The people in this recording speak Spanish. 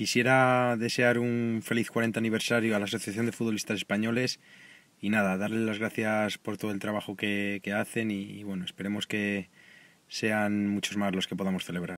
Quisiera desear un feliz 40 aniversario a la Asociación de Futbolistas Españoles y nada, darles las gracias por todo el trabajo que, hacen y bueno, esperemos que sean muchos más los que podamos celebrar.